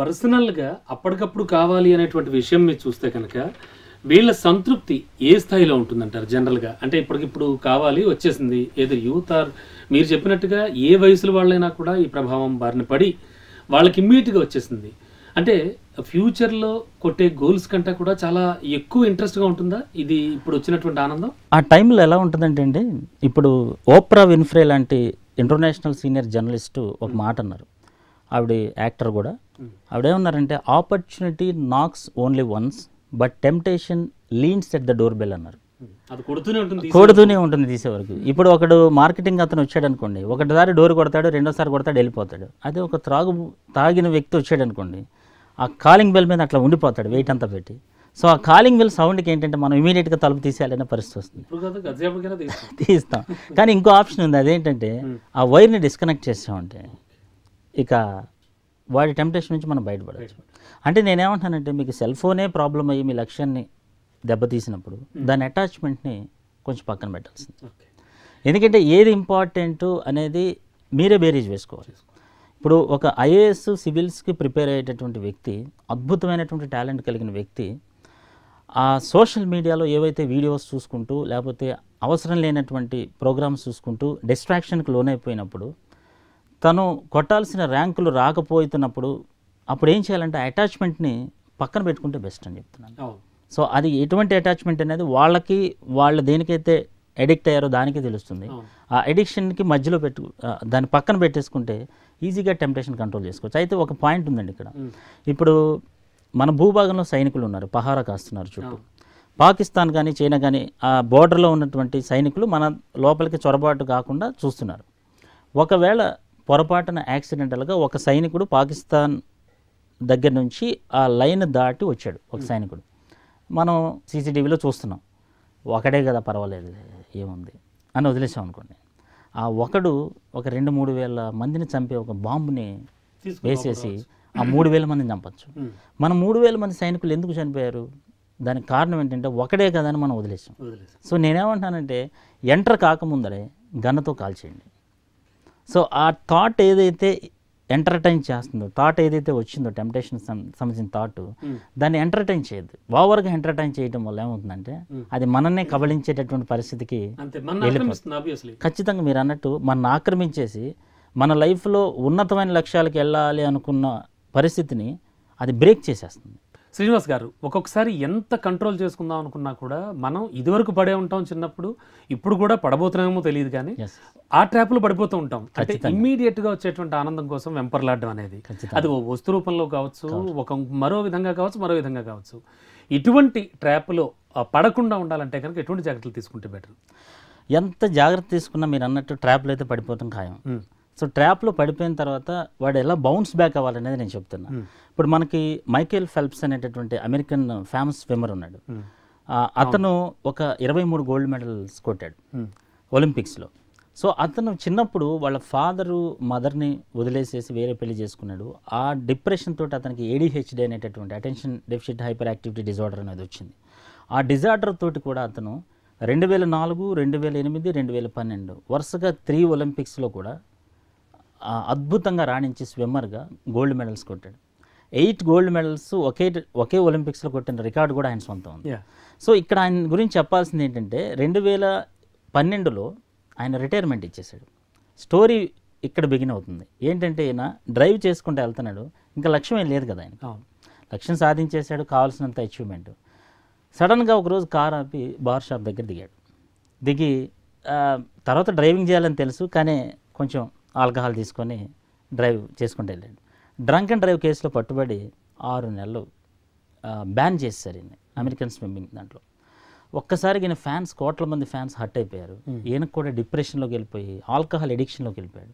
పర్సనల్గా అప్పటికప్పుడు కావాలి అనేటువంటి విషయం మీరు చూస్తే కనుక వీళ్ళ సంతృప్తి ఏ స్థాయిలో ఉంటుందంటారు జనరల్గా అంటే ఇప్పటికిప్పుడు కావాలి వచ్చేసింది ఏదో యూత్ ఆర్ మీరు చెప్పినట్టుగా ఏ వయసులో వాళ్ళైనా కూడా ఈ ప్రభావం బారిన పడి వాళ్ళకి ఇమ్మీడియట్గా వచ్చేసింది అంటే ఫ్యూచర్లో కొట్టే గోల్స్ కంటే కూడా చాలా ఎక్కువ ఇంట్రెస్ట్గా ఉంటుందా ఇది ఇప్పుడు వచ్చినటువంటి ఆనందం ఆ టైంలో ఎలా ఉంటుందంటే అండి ఇప్పుడు ఓప్రా విన్ఫ్రే లాంటి ఇంటర్నేషనల్ సీనియర్ జర్నలిస్టు ఒక మాట అన్నారు ఆవిడ యాక్టర్ కూడా ఆవిడ ఏమన్నారంటే opportunity knocks only once but temptation leans at the door bell అన్నారు కొడుతూనే ఉంటుంది తీసే వరకు ఇప్పుడు ఒకడు మార్కెటింగ్ అతను వచ్చాడు అనుకోండి ఒకటిసారి డోర్ కొడతాడు రెండోసారి కొడతాడు వెళ్ళిపోతాడు అదే ఒక త్రాగు తాగిన వ్యక్తి వచ్చాడు అనుకోండి ఆ కాలింగ్ బెల్ మీద అట్లా ఉండిపోతాడు వెయిట్ అంతా పెట్టి సో ఆ కాలింగ్ బెల్ సౌండ్కి ఏంటంటే మనం ఇమీడియట్గా తలుపు తీసేయాలనే పరిస్థితి వస్తుంది తీస్తాం కానీ ఇంకో ఆప్షన్ ఉంది అదేంటంటే ఆ వైర్ని డిస్కనెక్ట్ చేసామంటే ఇక వాడి టెంప్టేషన్ నుంచి మనం బయటపడచ్చు అంటే నేనేమంటానంటే మీకు సెల్ ఫోనే ప్రాబ్లం అయ్యి మీ లక్ష్యాన్ని దెబ్బతీసినప్పుడు hmm. దాని అటాచ్మెంట్ని కొంచెం పక్కన పెట్టాల్సింది ఎందుకంటే ఏది ఇంపార్టెంట్ అనేది మీరే బేరీజ్ వేసుకోవాలి ఇప్పుడు ఒక ఐఏఎస్ సివిల్స్కి ప్రిపేర్ అయ్యేటటువంటి వ్యక్తి అద్భుతమైనటువంటి టాలెంట్ కలిగిన వ్యక్తి ఆ సోషల్ మీడియాలో ఏవైతే వీడియోస్ చూసుకుంటూ లేకపోతే అవసరం లేనటువంటి ప్రోగ్రామ్స్ చూసుకుంటూ డిస్ట్రాక్షన్కి లోనైపోయినప్పుడు తను కొట్టాల్సిన ర్యాంకులు రాకపోతున్నప్పుడు అప్పుడు ఏం చేయాలంటే అటాచ్మెంట్ని పక్కన పెట్టుకుంటే బెస్ట్ అని చెప్తున్నాను సో అది ఎటువంటి అటాచ్మెంట్ అనేది వాళ్ళకి వాళ్ళు దేనికైతే అడిక్ట్ అయ్యారో దానికే తెలుస్తుంది ఆ అడిక్షన్కి మధ్యలో పెట్టు దాన్ని పక్కన పెట్టేసుకుంటే ఈజీగా టెంప్టేషన్ కంట్రోల్ చేసుకోవచ్చు అయితే ఒక పాయింట్ ఉందండి ఇక్కడ ఇప్పుడు మన భూభాగంలో సైనికులు ఉన్నారు పహారా కాస్తున్నారు చుట్టూ పాకిస్తాన్ కానీ చైనా కానీ ఆ బోర్డర్లో ఉన్నటువంటి సైనికులు మన లోపలికి చొరబాటు కాకుండా చూస్తున్నారు ఒకవేళ పొరపాటున యాక్సిడెంటల్గా ఒక సైనికుడు పాకిస్తాన్ దగ్గర నుంచి ఆ లైన్ దాటి వచ్చాడు ఒక సైనికుడు మనం సీసీటీవీలో చూస్తున్నాం ఒకడే కదా పర్వాలేదు ఏముంది అని వదిలేసాం అనుకోండి ఆ ఒకడు ఒక రెండు మూడు వేల మందిని చంపే ఒక బాంబుని వేసేసి ఆ మూడు వేల మందిని చంపచ్చు మన మూడు వేల మంది సైనికులు ఎందుకు చనిపోయారు దానికి కారణం ఏంటంటే ఒకడే కదా అని మనం వదిలేసాం సో నేనేమంటానంటే ఎంటర్ కాకముందరే గన్నతో కాల్చేయండి సో ఆ థాట్ ఏదైతే ఎంటర్టైన్ చేస్తుందో థాట్ ఏదైతే వచ్చిందో టెంప్టేషన్ సంబంధించిన థాట్ దాన్ని ఎంటర్టైన్ చేయదు ఓవర్గా ఎంటర్టైన్ చేయడం వల్ల ఏమవుతుందంటే అది మననే కబళించేటటువంటి పరిస్థితికి ఖచ్చితంగా మీరు అన్నట్టు మన ఆక్రమించేసి మన లైఫ్లో ఉన్నతమైన లక్ష్యాలకు వెళ్ళాలి అనుకున్న పరిస్థితిని అది బ్రేక్ చేసేస్తుంది శ్రీనివాస్ గారు ఒక్కొక్కసారి ఎంత కంట్రోల్ చేసుకుందాం అనుకున్నా కూడా మనం ఇదివరకు పడే ఉంటాం చిన్నప్పుడు ఇప్పుడు కూడా పడబోతున్నామో తెలియదు కానీ ఆ ట్రాప్లో పడిపోతూ ఉంటాం అంటే గా వచ్చేటువంటి ఆనందం కోసం వెంపర్లాడడం అనేది అది ఓ వస్తు రూపంలో కావచ్చు ఒక మరో విధంగా కావచ్చు మరో విధంగా కావచ్చు ఇటువంటి ట్రాప్లో పడకుండా ఉండాలంటే కనుక ఎటువంటి జాగ్రత్తలు తీసుకుంటే బెటర్ ఎంత జాగ్రత్త తీసుకున్నా మీరు అన్నట్టు ట్రాప్లో అయితే పడిపోతాం ఖాయం సో ట్రాప్లో పడిపోయిన తర్వాత వాడు ఎలా బౌన్స్ బ్యాక్ అవ్వాలనేది నేను చెప్తున్నా ఇప్పుడు మనకి మైకేల్ ఫెల్ప్స్ అనేటటువంటి అమెరికన్ ఫేమస్ స్విమ్మర్ ఉన్నాడు అతను ఒక ఇరవై మూడు గోల్డ్ మెడల్స్ కొట్టాడు ఒలింపిక్స్లో సో అతను చిన్నప్పుడు వాళ్ళ ఫాదరు మదర్ని వదిలేసేసి వేరే పెళ్లి చేసుకున్నాడు ఆ డిప్రెషన్ తోటి అతనికి ఏడిహెచ్డి అనేటటువంటి attention deficit hyper activity disorder అనేది వచ్చింది ఆ డిజార్డర్ తోటి కూడా అతను రెండు వేల నాలుగు రెండు వేల ఎనిమిది రెండు వేల పన్నెండు వరుసగా త్రీ ఒలింపిక్స్లో కూడా అద్భుతంగా రాణించి స్విమ్మర్గా గోల్డ్ మెడల్స్ కొట్టాడు ఎయిట్ గోల్డ్ మెడల్స్ ఒకే ఒకే ఒలింపిక్స్లో కొట్టిన రికార్డు కూడా ఆయన సొంతం ఉంది సో ఇక్కడ ఆయన గురించి చెప్పాల్సింది ఏంటంటే రెండు వేల పన్నెండులో ఆయన రిటైర్మెంట్ ఇచ్చేసాడు స్టోరీ ఇక్కడ బిగిన్ అవుతుంది ఏంటంటే ఈయన డ్రైవ్ చేసుకుంటూ వెళ్తున్నాడు ఇంకా లక్ష్యం ఏం లేదు కదా ఆయన లక్ష్యం సాధించేశాడు కావాల్సినంత అచీవ్మెంట్ సడన్గా ఒకరోజు కార్ ఆపి బార్ షాప్ దగ్గర దిగాడు దిగి తర్వాత డ్రైవింగ్ చేయాలని తెలుసు కానీ కొంచెం ఆల్కహాల్ తీసుకొని డ్రైవ్ చేసుకుంటూ వెళ్ళాడు డ్రంక్ అండ్ డ్రైవ్ కేసులో పట్టుబడి ఆరు నెలలు బ్యాన్ చేశారు ఈయన అమెరికన్ స్విమ్మింగ్ దాంట్లో ఒక్కసారి ఈయన ఫ్యాన్స్ కోట్ల మంది ఫ్యాన్స్ హర్ట్ అయిపోయారు ఈయనకు కూడా డిప్రెషన్లోకి వెళ్ళిపోయి ఆల్కహాల్ ఎడిక్షన్లోకి వెళ్ళిపోయాడు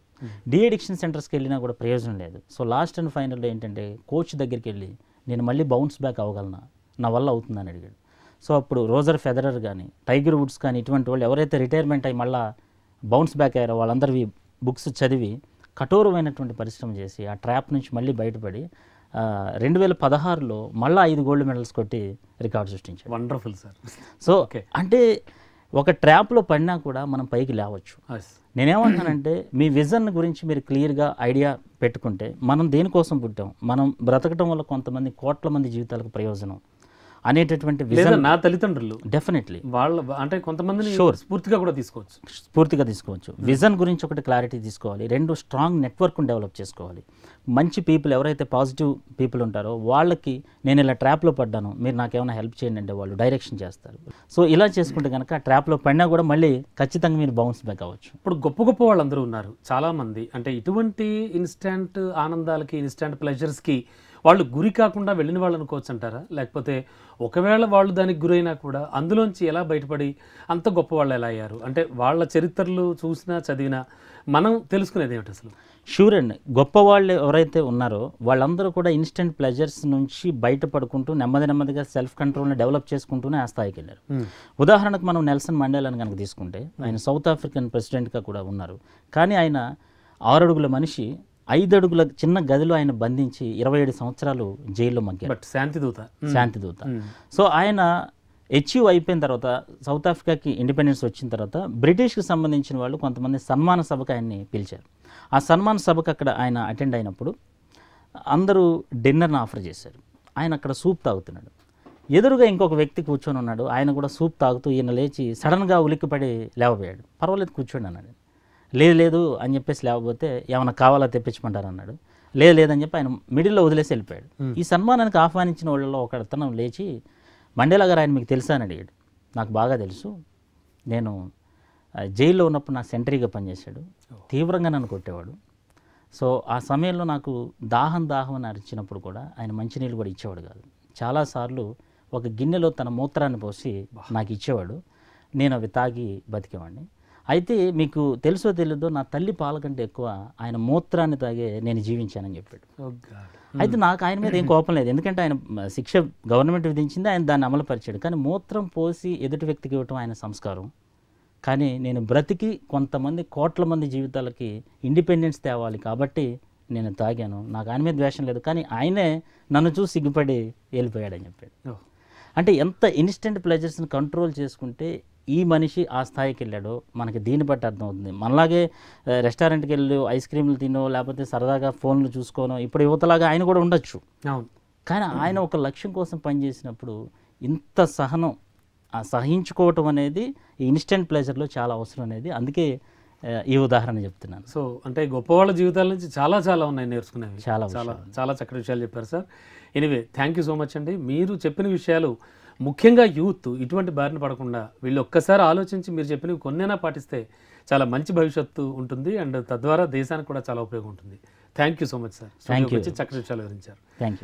డీ ఎడిక్షన్ సెంటర్స్కి వెళ్ళినా కూడా ప్రయోజనం లేదు సో లాస్ట్ అండ్ ఫైనల్లో ఏంటంటే కోచ్ దగ్గరికి వెళ్ళి నేను మళ్ళీ బౌన్స్ బ్యాక్ అవ్వగలనా నా వల్ల అవుతుందని అడిగాడు సో అప్పుడు రోజర్ ఫెదరర్ కానీ టైగర్ వుడ్స్ కానీ ఇటువంటి వాళ్ళు ఎవరైతే రిటైర్మెంట్ అయ్యి మళ్ళీ బౌన్స్ బ్యాక్ అయ్యారో వాళ్ళందరివి బుక్స్ చదివి కఠోరమైనటువంటి పరిశ్రమ చేసి ఆ ట్రాప్ నుంచి మళ్ళీ బయటపడి రెండు వేల పదహారులో మళ్ళీ ఐదు గోల్డ్ మెడల్స్ కొట్టి రికార్డు సృష్టించారు వండర్ఫుల్ సార్ సో అంటే ఒక ట్రాప్లో పడినా కూడా మనం పైకి లేవచ్చు నేనేమంటానంటే మీ విజన్ గురించి మీరు క్లియర్గా ఐడియా పెట్టుకుంటే మనం దేనికోసం పుట్టాం మనం బ్రతకటం వల్ల కొంతమంది కోట్ల మంది జీవితాలకు ప్రయోజనం అనేటటువంటి విజన్ నా తల్లిదండ్రులు డెఫినెట్లీ వాళ్ళ అంటే కొంతమందిని షూర్ స్ఫూర్తిగా కూడా తీసుకోవచ్చు స్ఫూర్తిగా తీసుకోవచ్చు విజన్ గురించి ఒకటి క్లారిటీ తీసుకోవాలి రెండు స్ట్రాంగ్ నెట్వర్క్ను డెవలప్ చేసుకోవాలి మంచి పీపుల్ ఎవరైతే పాజిటివ్ పీపుల్ ఉంటారో వాళ్ళకి నేను ఇలా ట్రాప్లో పడ్డాను మీరు నాకేమైనా హెల్ప్ చేయండి అంటే వాళ్ళు డైరెక్షన్ చేస్తారు సో ఇలా చేసుకుంటే కనుక ట్రాప్లో పడినా కూడా మళ్ళీ ఖచ్చితంగా మీరు బౌన్స్ బ్యాక్ అవ్వచ్చు ఇప్పుడు గొప్ప గొప్ప వాళ్ళందరూ ఉన్నారు చాలామంది అంటే ఇటువంటి ఇన్స్టాంట్ ఆనందాలకి ఇన్స్టాంట్ ప్లెజర్స్కి వాళ్ళు గురి కాకుండా వెళ్ళిన వాళ్ళు అనుకోవచ్చు అంటారా లేకపోతే ఒకవేళ వాళ్ళు దానికి గురైనా కూడా అందులోంచి ఎలా బయటపడి అంత గొప్ప వాళ్ళు ఎలా అయ్యారు అంటే వాళ్ళ చరిత్రలు చూసినా చదివినా మనం తెలుసుకునేది ఏమిటి అసలు షూర్ అండి గొప్ప వాళ్ళు ఎవరైతే ఉన్నారో వాళ్ళందరూ కూడా ఇన్స్టెంట్ ప్లెజర్స్ నుంచి బయటపడుకుంటూ నెమ్మది నెమ్మదిగా సెల్ఫ్ కంట్రోల్ని డెవలప్ చేసుకుంటూనే ఆ స్థాయికి వెళ్ళారు hmm. ఉదాహరణకు మనం నెల్సన్ మండేలాన్ని కనుక తీసుకుంటే ఆయన hmm. సౌత్ ఆఫ్రికన్ ప్రెసిడెంట్గా కూడా ఉన్నారు కానీ ఆయన ఆరడుగుల మనిషి ఐదు అడుగుల చిన్న గదిలో ఆయన బంధించి ఇరవై ఏడు సంవత్సరాలు జైల్లో మగ్గారు బట్ శాంతి దూత సో ఆయన హెచ్యూ అయిపోయిన తర్వాత సౌత్ ఆఫ్రికాకి ఇండిపెండెన్స్ వచ్చిన తర్వాత బ్రిటిష్కి సంబంధించిన వాళ్ళు కొంతమంది సన్మాన సభకు ఆయన్ని పిలిచారు ఆ సన్మాన సభకు అక్కడ ఆయన అటెండ్ అయినప్పుడు అందరూ డిన్నర్ని ఆఫర్ చేశారు ఆయన అక్కడ సూప్ తాగుతున్నాడు ఎదురుగా ఇంకొక వ్యక్తి కూర్చొని ఉన్నాడు ఆయన కూడా సూప్ తాగుతూ ఈయన లేచి సడన్గా ఉలిక్కిపడి లేవబోయాడు పర్వాలేదు కూర్చోండి అన్నాడు లేదు లేదు అని చెప్పేసి లేకపోతే ఏమైనా కావాలా తెప్పించమంటారు అన్నాడు లేదు లేదని చెప్పి ఆయన మిడిల్లో వదిలేసి వెళ్ళిపోయాడు ఈ సన్మానానికి ఆహ్వానించిన వాళ్ళలో ఒక అతను లేచి మండేలా గారు ఆయన మీకు తెలుసా అని అడిగాడు నాకు బాగా తెలుసు నేను జైల్లో ఉన్నప్పుడు నా సెంటరీగా పనిచేశాడు తీవ్రంగా నన్ను కొట్టేవాడు సో ఆ సమయంలో నాకు దాహం దాహం అని అరిచినప్పుడు కూడా ఆయన మంచినీళ్ళు కూడా ఇచ్చేవాడు కాదు చాలాసార్లు ఒక గిన్నెలో తన మూత్రాన్ని పోసి నాకు ఇచ్చేవాడు నేను అవి తాగి బతికేవాడిని అయితే మీకు తెలుసో తెలియదో నా తల్లి పాలకంటే ఎక్కువ ఆయన మూత్రాన్ని తాగే నేను జీవించానని చెప్పాడు అయితే నాకు ఆయన మీద ఏం కోపం లేదు ఎందుకంటే ఆయన శిక్ష గవర్నమెంట్ విధించింది ఆయన దాన్ని అమలుపరిచాడు కానీ మూత్రం పోసి ఎదుటి వ్యక్తికి ఇవ్వటం ఆయన సంస్కారం కానీ నేను బ్రతికి కొంతమంది కోట్ల మంది జీవితాలకి ఇండిపెండెన్స్ తేవాలి కాబట్టి నేను తాగాను నాకు ఆయన మీద ద్వేషం లేదు కానీ ఆయనే నన్ను చూసి సిగ్గుపడి వెళ్ళిపోయాడని చెప్పాడు అంటే ఎంత ఇన్స్టెంట్ ప్లెజర్స్ని కంట్రోల్ చేసుకుంటే ఈ మనిషి ఆ స్థాయికి వెళ్ళాడు మనకి దీన్ని బట్టి అర్థమవుతుంది మనలాగే రెస్టారెంట్కి వెళ్ళి ఐస్ క్రీమ్లు తినో లేకపోతే సరదాగా ఫోన్లు చూసుకోనో ఇప్పుడు యువతలాగా ఆయన కూడా ఉండొచ్చు కానీ ఆయన ఒక లక్ష్యం కోసం పనిచేసినప్పుడు ఇంత సహనం ఆ సహించుకోవటం అనేది ఇన్స్టెంట్ ప్లెజర్లో చాలా అవసరం అనేది అందుకే ఈ ఉదాహరణ చెప్తున్నాను సో అంటే గొప్పవాళ్ళ జీవితాల నుంచి చాలా చాలా ఉన్నాయి నేర్చుకునేవి చాలా చాలా చాలా చక్కటి విషయాలు చెప్పారు sir anyway thank you so much అండి మీరు చెప్పిన విషయాలు ముఖ్యంగా యూత్ ఇటువంటి బారిన పడకుండా వీళ్ళు ఒక్కసారి ఆలోచించి మీరు చెప్పినవి కొన్నైనా పాటిస్తే చాలా మంచి భవిష్యత్తు ఉంటుంది అండ్ తద్వారా దేశానికి కూడా చాలా ఉపయోగం ఉంటుంది thank you so much sir thank you చక్కటి విషయాలు వివరించారు థ్యాంక్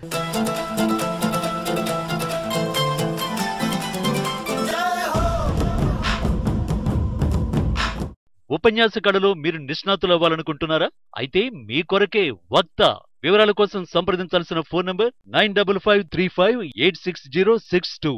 మీరు నిష్ణాతులు అవ్వాలనుకుంటున్నారా అయితే మీ కొరకే వక్త వివరాల కోసం సంప్రదించాల్సిన phone number nine double five three five eight six zero six two